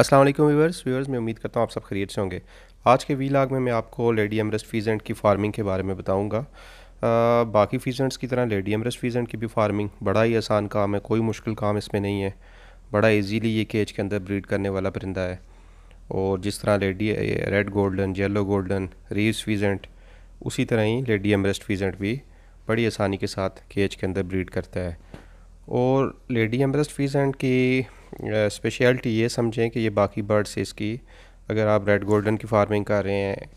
अस्सलाम वालेकुम viewers viewers मैं उम्मीद करता हूँ आप सब खरीद से होंगे आज के वी लाग में मैं आपको लेडी एमरस्ट फीजेंट की फार्मिंग के बारे में बताऊँगा बाकी फीजेंट्स की तरह लेडी एमरस्ट फीजेंट की भी फार्मिंग बड़ा ही आसान काम है कोई मुश्किल काम इसमें नहीं है बड़ा ईजीली ये केज के अंदर ब्रीड करने वाला परिंदा है और जिस तरह lady red golden yellow golden reeves pheasant उसी तरह ही लेडी एमरेस्ट फीजेंट भी बड़ी आसानी के साथ केज के अंदर ब्रीड करता है और लेडी एमरेस्ट फीजेंट की स्पेशलिटी ये समझें कि ये बाकी बर्ड से इसकी अगर आप रेड गोल्डन की फार्मिंग कर रहे हैं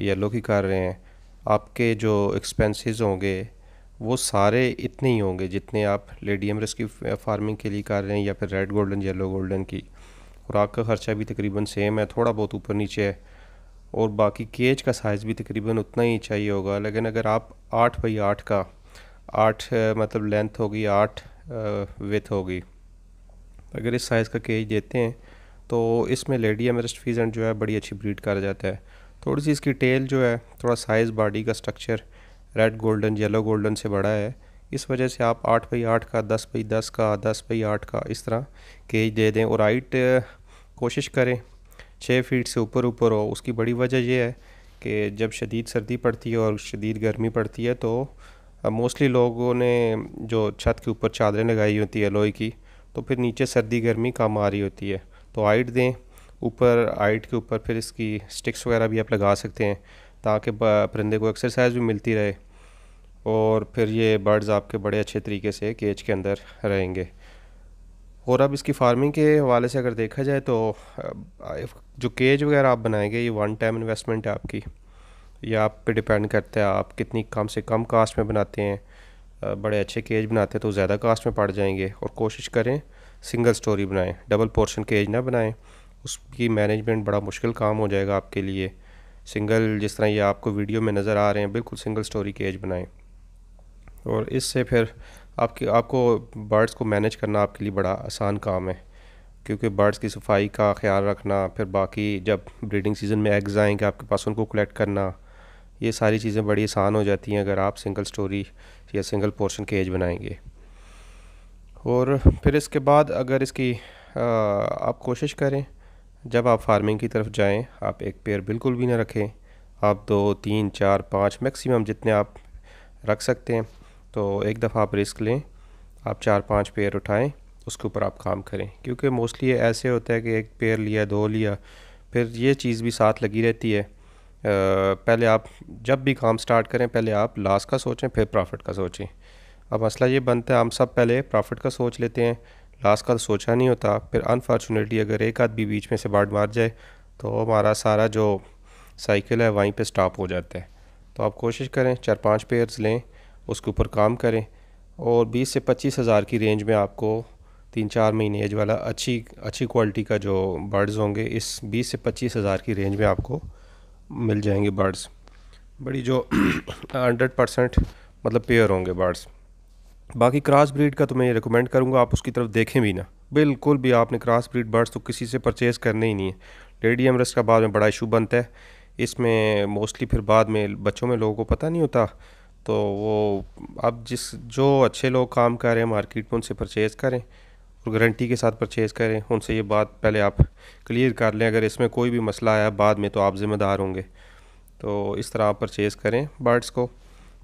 येलो की कर रहे हैं आपके जो एक्सपेंसेस होंगे वो सारे इतने ही होंगे जितने आप लेडियम एमरस की फार्मिंग के लिए कर रहे हैं या फिर रेड गोल्डन येलो गोल्डन की खुराक का ख़र्चा भी तकरीबन सेम है थोड़ा बहुत ऊपर नीचे है और बाकी केज का साइज़ भी तकरीबन उतना ही चाहिए होगा लेकिन अगर आप आठ बाई आठ का आठ मतलब लेंथ होगी आठ विथ होगी अगर इस साइज़ का केज देते हैं तो इसमें लेडी एमरेस्ट फीजेंट जो है बड़ी अच्छी ब्रीड कर जाता है थोड़ी सी इसकी टेल जो है थोड़ा साइज़ बॉडी का structure red golden yellow golden से बड़ा है इस वजह से आप आठ बाई आठ का दस बाई दस का दस बाई आठ का इस तरह केज दे दें और हाइट कोशिश करें छः फीट से ऊपर ऊपर हो उसकी बड़ी वजह यह है कि जब शदीद सर्दी पड़ती है और शदीद गर्मी पड़ती है तो मोस्टली लोगों ने जो छत के ऊपर चादरें लगाई होती है लोहे की तो फिर नीचे सर्दी गर्मी काम आ रही होती है तो आइट दें ऊपर आइट के ऊपर फिर इसकी स्टिक्स वगैरह भी आप लगा सकते हैं ताकि परिंदे को एक्सरसाइज भी मिलती रहे और फिर ये बर्ड्स आपके बड़े अच्छे तरीके से केज के अंदर रहेंगे और अब इसकी फार्मिंग के हवाले से अगर देखा जाए तो जो केज वगैरह आप बनाएंगे ये वन टाइम इन्वेस्टमेंट है आपकी ये आप पे डिपेंड करता है आप कितनी कम से कम कास्ट में बनाते हैं बड़े अच्छे केज बनाते हैं तो ज़्यादा कास्ट में पड़ जाएंगे और कोशिश करें सिंगल स्टोरी बनाएं डबल पोर्शन केज ना बनाएं उसकी मैनेजमेंट बड़ा मुश्किल काम हो जाएगा आपके लिए सिंगल जिस तरह ये आपको वीडियो में नज़र आ रहे हैं बिल्कुल सिंगल स्टोरी केज बनाएं और इससे फिर आपके आपको बर्ड्स को मैनेज करना आपके लिए बड़ा आसान काम है क्योंकि बर्ड्स की सफाई का ख्याल रखना फिर बाकी जब ब्रीडिंग सीज़न में एग्ज़ आएंगे आपके पास उनको कलेक्ट करना ये सारी चीज़ें बड़ी आसान हो जाती हैं अगर आप सिंगल स्टोरी या सिंगल पोर्शन के एज बनाएंगे और फिर इसके बाद अगर इसकी आ, आप कोशिश करें जब आप फार्मिंग की तरफ जाएं आप एक पेड़ बिल्कुल भी ना रखें आप दो तीन चार पाँच मैक्सिमम जितने आप रख सकते हैं तो एक दफ़ा आप रिस्क लें आप चार पाँच पेड़ उठाएं उसके ऊपर आप काम करें क्योंकि मोस्टली ऐसे होता है कि एक पेड़ लिया दो लिया फिर ये चीज़ भी साथ लगी रहती है पहले आप जब भी काम स्टार्ट करें पहले आप लॉस का सोचें फिर प्रॉफिट का सोचें अब मसला ये बनता है हम सब पहले प्रॉफिट का सोच लेते हैं लॉस का तो सोचा नहीं होता फिर अनफॉर्चुनेटली अगर एक आदमी बीच में से बाढ़ मार जाए तो हमारा सारा जो साइकिल है वहीं पर स्टॉप हो जाता है तो आप कोशिश करें चार पाँच पेयर्स लें उसके ऊपर काम करें और बीस से पच्चीस हज़ार की रेंज में आपको तीन चार महीने एज वाला अच्छी अच्छी क्वालिटी का जो बर्ड्स होंगे इस बीस से पच्चीस हज़ार की रेंज में आपको मिल जाएंगे बर्ड्स बड़ी जो हंड्रेड परसेंट मतलब पेयर होंगे बर्ड्स बाकी क्रॉस ब्रीड का तो मैं ये रिकमेंड करूँगा आप उसकी तरफ देखें भी ना बिल्कुल भी आपने क्रॉस ब्रीड बर्ड्स तो किसी से परचेज़ करने ही नहीं है लेडी एमरस का बाद में बड़ा इशू बनता है इसमें मोस्टली फिर बाद में बच्चों में लोगों को पता नहीं होता तो वो अब जिस जो अच्छे लोग काम कर रहे हैं मार्केट में उनसे परचेज़ करें और गारंटी के साथ परचेज़ करें उनसे ये बात पहले आप क्लियर कर लें अगर इसमें कोई भी मसला आया बाद में तो आप ज़िम्मेदार होंगे तो इस तरह आप परचेज़ करें बर्ड्स को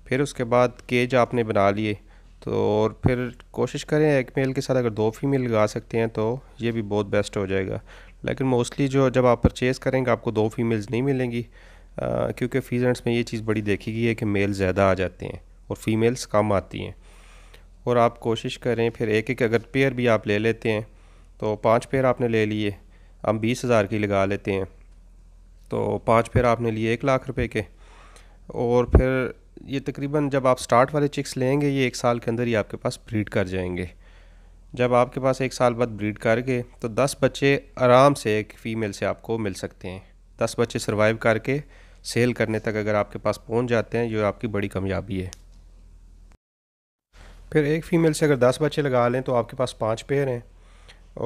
फिर उसके बाद केज आपने बना लिए तो और फिर कोशिश करें एक मेल के साथ अगर दो फीमेल लगा सकते हैं तो ये भी बहुत बेस्ट हो जाएगा लेकिन मोस्टली जो जब आप परचेज़ करेंगे आपको दो फीमेल्स नहीं मिलेंगी क्योंकि फीजेंट्स में ये चीज़ बड़ी देखी गई है कि मेल ज़्यादा आ जाते हैं और फीमेल्स कम आती हैं और आप कोशिश करें फिर एक एक अगर पेयर भी आप ले लेते हैं तो पाँच पेयर आपने ले लिए हम बीस हज़ार की लगा लेते हैं तो पाँच पेयर आपने लिए एक लाख रुपए के और फिर ये तकरीबन जब आप स्टार्ट वाले चिक्स लेंगे ये एक साल के अंदर ही आपके पास ब्रीड कर जाएंगे जब आपके पास एक साल बाद ब्रीड कर गए तो दस बच्चे आराम से एक फ़ीमेल से आपको मिल सकते हैं दस बच्चे सर्वाइव करके सेल करने तक अगर आपके पास पहुंच जाते हैं ये आपकी बड़ी कामयाबी है फिर एक फ़ीमेल से अगर दस बच्चे लगा लें तो आपके पास पाँच पेयर हैं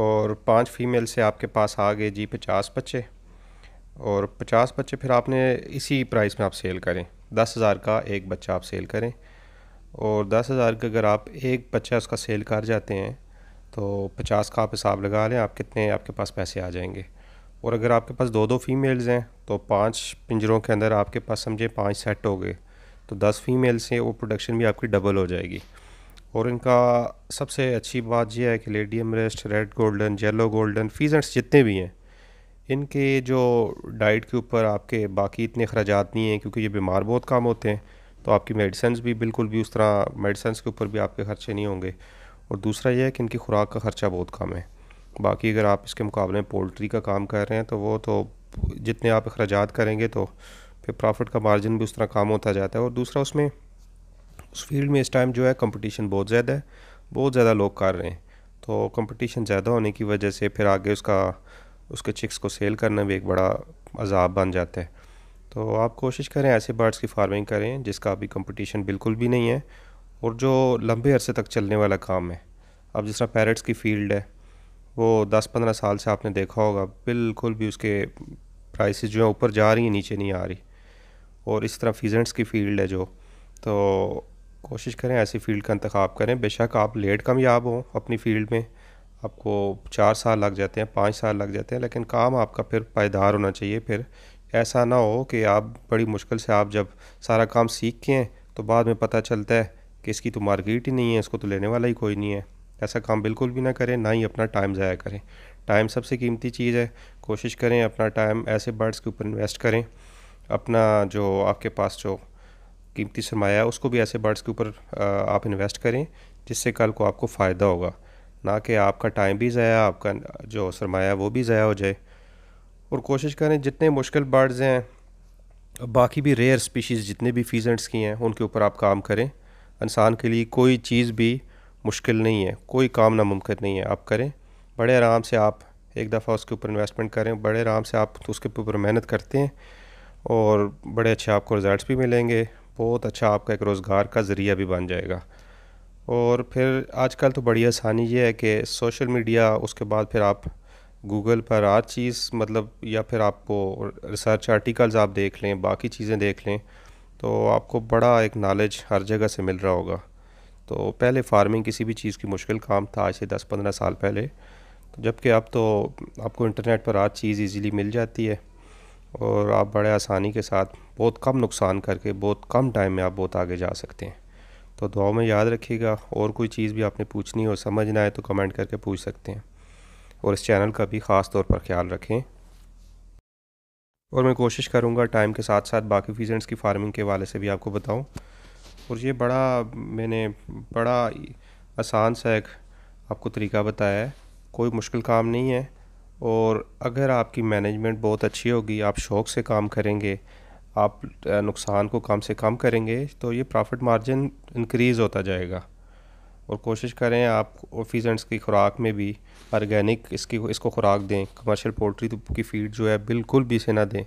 और पाँच फ़ीमेल से आपके पास आ गए जी पचास बच्चे और पचास बच्चे फिर आपने इसी प्राइस में आप सेल करें दस हज़ार का एक बच्चा आप सेल करें और दस हज़ार का अगर आप एक बच्चा उसका सेल कर जाते हैं तो पचास का आप हिसाब लगा लें आप कितने आपके पास पैसे आ जाएंगे और अगर आपके पास दो दो फीमेल्स हैं तो पांच पिंजरों के अंदर आपके पास समझे पांच सेट हो गए तो दस फीमेल से वो प्रोडक्शन भी आपकी डबल हो जाएगी और इनका सबसे अच्छी बात यह है कि lady amherst red golden yellow golden pheasants जितने भी हैं इनके जो डाइट के ऊपर आपके बाकी इतने अखराज नहीं हैं क्योंकि ये बीमार बहुत कम होते हैं तो आपकी मेडिसन भी बिल्कुल भी उस तरह मेडिसन के ऊपर भी आपके ख़र्चे नहीं होंगे और दूसरा यह है कि इनकी खुराक का ख़र्चा बहुत कम है बाकी अगर आप इसके मुकाबले में पोल्ट्री का काम कर रहे हैं तो वो तो जितने आप अखराज करेंगे तो फिर प्रॉफिट का मार्जिन भी उस तरह काम होता जाता है और दूसरा उसमें उस फील्ड में इस टाइम जो है कंपटीशन बहुत ज़्यादा है बहुत ज़्यादा लोग कर रहे हैं तो कंपटीशन ज़्यादा होने की वजह से फिर आगे उसका उसके चिक्स को सेल करना भी एक बड़ा अजाब बन जाता है तो आप कोशिश करें ऐसे बर्ड्स की फार्मिंग करें जिसका अभी कंपटीशन बिल्कुल भी नहीं है और जो लंबे अरसे तक चलने वाला काम है अब जिस तरह पैरट्स की फील्ड है वो 10-15 साल से आपने देखा होगा बिल्कुल भी उसके प्राइस जो है ऊपर जा रही हैं नीचे नहीं आ रही और इस तरह फीजेंट्स की फील्ड है जो तो कोशिश करें ऐसी फील्ड का इंतखब करें बेशक आप लेट कामयाब हों अपनी फील्ड में आपको चार साल लग जाते हैं पाँच साल लग जाते हैं लेकिन काम आपका फिर पायदार होना चाहिए फिर ऐसा ना हो कि आप बड़ी मुश्किल से आप जब सारा काम सीख के हैं तो बाद में पता चलता है कि इसकी तो मार्केट ही नहीं है इसको तो लेने वाला ही कोई नहीं है ऐसा काम बिल्कुल भी ना करें ना ही अपना टाइम ज़ाया करें टाइम सबसे कीमती चीज़ है कोशिश करें अपना टाइम ऐसे बर्ड्स के ऊपर इन्वेस्ट करें अपना जो आपके पास जो कीमती सरमाया है उसको भी ऐसे बर्ड्स के ऊपर आप इन्वेस्ट करें जिससे कल को आपको फ़ायदा होगा ना कि आपका टाइम भी ज़ाया आपका जो सरमाया वो भी ज़ाया हो जाए और कोशिश करें जितने मुश्किल बर्ड्स हैं बाकी भी रेयर स्पीशीज़ जितने भी फीजेंट्स की हैं उनके ऊपर आप काम करें इंसान के लिए कोई चीज़ भी मुश्किल नहीं है कोई काम नामुमकिन नहीं है आप करें बड़े आराम से आप एक दफ़ा उसके ऊपर इन्वेस्टमेंट करें बड़े आराम से आप तो उसके ऊपर मेहनत करते हैं और बड़े अच्छे आपको रिज़ल्ट भी मिलेंगे बहुत अच्छा आपका एक रोज़गार का ज़रिया भी बन जाएगा और फिर आजकल तो बड़ी आसानी ये है कि सोशल मीडिया उसके बाद फिर आप गूगल पर हर चीज़ मतलब या फिर आपको रिसर्च आर्टिकल्स आप देख लें बाकी चीज़ें देख लें तो आपको बड़ा एक नॉलेज हर जगह से मिल रहा होगा तो पहले फार्मिंग किसी भी चीज़ की मुश्किल काम था आज से दस पंद्रह साल पहले जबकि अब तो आपको इंटरनेट पर हर चीज़ इजीली मिल जाती है और आप बड़े आसानी के साथ बहुत कम नुकसान करके बहुत कम टाइम में आप बहुत आगे जा सकते हैं तो दुआ में याद रखिएगा और कोई चीज़ भी आपने पूछनी और समझना है तो कमेंट करके पूछ सकते हैं और इस चैनल का भी ख़ास तौर पर ख्याल रखें और मैं कोशिश करूँगा टाइम के साथ साथ बाकी फीजेंट्स की फार्मिंग के वाले से भी आपको बताऊँ और ये बड़ा मैंने बड़ा आसान सा एक आपको तरीका बताया है कोई मुश्किल काम नहीं है और अगर आपकी मैनेजमेंट बहुत अच्छी होगी आप शौक़ से काम करेंगे आप नुकसान को कम से कम करेंगे तो ये प्रॉफिट मार्जिन इंक्रीज़ होता जाएगा और कोशिश करें आप फीजेंट्स की खुराक में भी ऑर्गेनिक इसकी इसको खुराक दें कमर्शियल पोल्ट्री तो की फीड जो है बिल्कुल भी से ना दें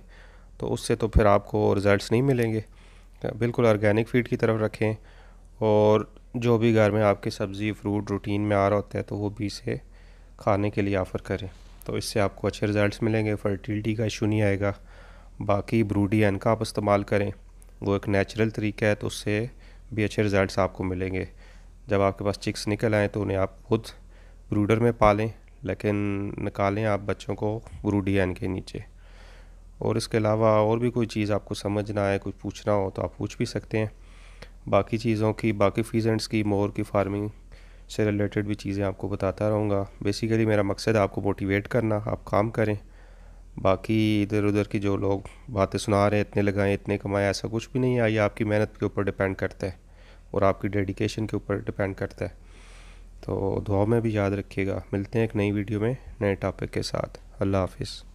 तो उससे तो फिर आपको रिज़ल्ट नहीं मिलेंगे बिल्कुल ऑर्गेनिक फीड की तरफ रखें और जो भी घर में आपके सब्ज़ी फ्रूट रूटीन में आ रहा होता है तो वो भी से खाने के लिए ऑफ़र करें तो इससे आपको अच्छे रिज़ल्ट मिलेंगे फर्टिलिटी का इशू नहीं आएगा बाकी ब्रूडी एन का आप इस्तेमाल करें वो एक नेचुरल तरीका है तो उससे भी अच्छे रिज़ल्ट आपको मिलेंगे जब आपके पास चिक्स निकल आएँ तो उन्हें आप खुद ब्रूडर में पालें लेकिन निकालें आप बच्चों को ब्रूडी एन के नीचे और इसके अलावा और भी कोई चीज़ आपको समझ ना आए कुछ पूछना हो तो आप पूछ भी सकते हैं बाकी चीज़ों की बाकी फीजेंट्स की मोर की फार्मिंग से रिलेटेड भी चीज़ें आपको बताता रहूँगा बेसिकली मेरा मकसद आपको मोटिवेट करना आप काम करें बाकी इधर उधर की जो लोग बातें सुना रहे हैं इतने लगाएं इतने कमाएं ऐसा कुछ भी नहीं आई आपकी मेहनत के ऊपर डिपेंड करता है और आपकी डेडिकेशन के ऊपर डिपेंड करता है तो दुआ में भी याद रखिएगा मिलते हैं एक नई वीडियो में नए टॉपिक के साथ अल्लाह हाफिज़